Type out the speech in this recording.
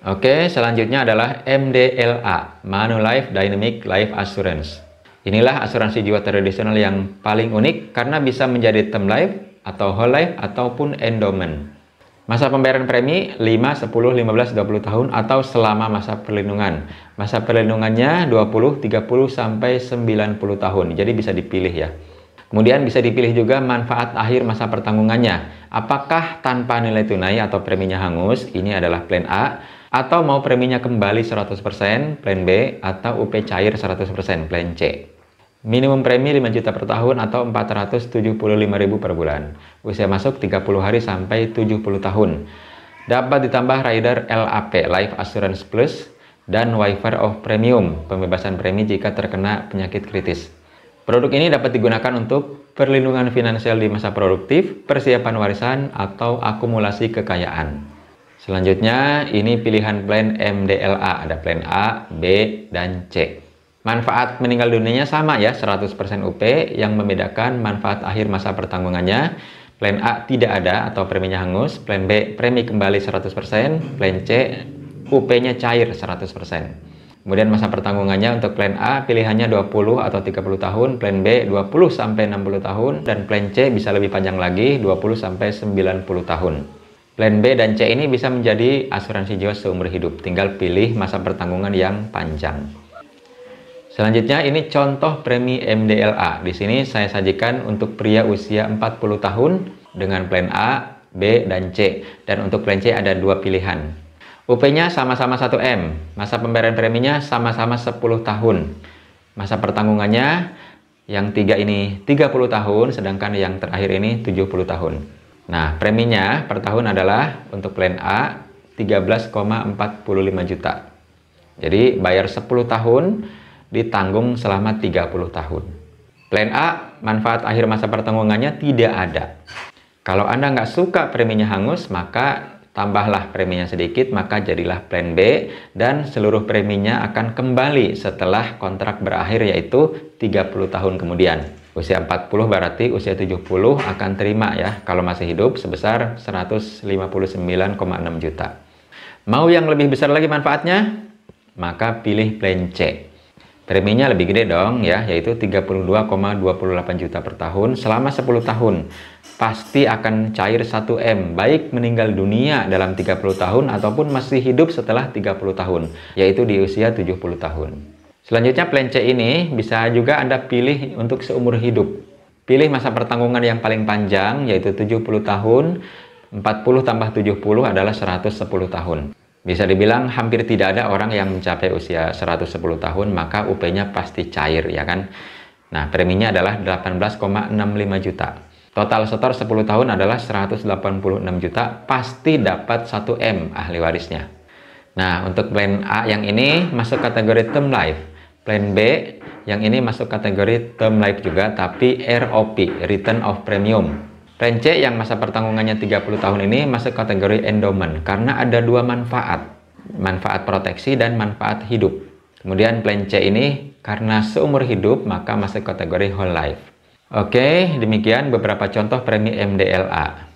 Oke, selanjutnya adalah MDLA, Manulife Dynamic Life Assurance. Inilah asuransi jiwa tradisional yang paling unik karena bisa menjadi term life atau whole life ataupun endowment. Masa pembayaran premi 5, 10, 15, 20 tahun atau selama masa perlindungan. Masa perlindungannya 20, 30 sampai 90 tahun. Jadi bisa dipilih ya. Kemudian bisa dipilih juga manfaat akhir masa pertanggungannya. Apakah tanpa nilai tunai atau preminya hangus? Ini adalah plan A atau mau preminya kembali 100% plan B atau UP cair 100% plan C. Minimum premi 5 juta per tahun atau ribu per bulan. Usia masuk 30 hari sampai 70 tahun. Dapat ditambah rider LAP Life Assurance Plus dan waiver of premium pembebasan premi jika terkena penyakit kritis. Produk ini dapat digunakan untuk perlindungan finansial di masa produktif, persiapan warisan, atau akumulasi kekayaan. Selanjutnya, ini pilihan plan MDLA. Ada plan A, B, dan C. Manfaat meninggal dunianya sama ya, 100% UP. Yang membedakan manfaat akhir masa pertanggungannya, plan A tidak ada atau preminya hangus, plan B premi kembali 100%, plan C UP-nya cair 100%. Kemudian masa pertanggungannya untuk plan A pilihannya 20 atau 30 tahun, plan B 20 sampai 60 tahun dan plan C bisa lebih panjang lagi 20 sampai 90 tahun. Plan B dan C ini bisa menjadi asuransi jiwa seumur hidup. Tinggal pilih masa pertanggungan yang panjang. Selanjutnya ini contoh premi MDLA. Di sini saya sajikan untuk pria usia 40 tahun dengan plan A, B, dan C. Dan untuk plan C ada dua pilihan. UP-nya sama-sama 1M, masa pembayaran preminya sama-sama 10 tahun. Masa pertanggungannya yang tiga ini 30 tahun, sedangkan yang terakhir ini 70 tahun. Nah, preminya per tahun adalah untuk plan A 13,45 juta. Jadi bayar 10 tahun ditanggung selama 30 tahun. Plan A, manfaat akhir masa pertanggungannya tidak ada. Kalau Anda nggak suka preminya hangus, maka tambahlah preminya sedikit, maka jadilah plan B dan seluruh preminya akan kembali setelah kontrak berakhir yaitu 30 tahun kemudian usia 40 berarti usia 70 akan terima ya kalau masih hidup sebesar 159,6 juta. Mau yang lebih besar lagi manfaatnya? Maka pilih plan C. Preminya lebih gede dong ya, yaitu 32,28 juta per tahun selama 10 tahun. Pasti akan cair 1M, baik meninggal dunia dalam 30 tahun ataupun masih hidup setelah 30 tahun, yaitu di usia 70 tahun. Selanjutnya plan C ini bisa juga Anda pilih untuk seumur hidup. Pilih masa pertanggungan yang paling panjang yaitu 70 tahun, 40 tambah 70 adalah 110 tahun. Bisa dibilang hampir tidak ada orang yang mencapai usia 110 tahun maka UP-nya pasti cair ya kan. Nah, preminya adalah 18,65 juta. Total setor 10 tahun adalah 186 juta, pasti dapat 1M ahli warisnya. Nah, untuk plan A yang ini masuk kategori term life. Plan B, yang ini masuk kategori term life juga, tapi ROP, Return of Premium. Plan C yang masa pertanggungannya 30 tahun ini masuk kategori endowment, karena ada dua manfaat, manfaat proteksi dan manfaat hidup. Kemudian plan C ini karena seumur hidup maka masuk kategori whole life. Oke, demikian beberapa contoh premi MDLA.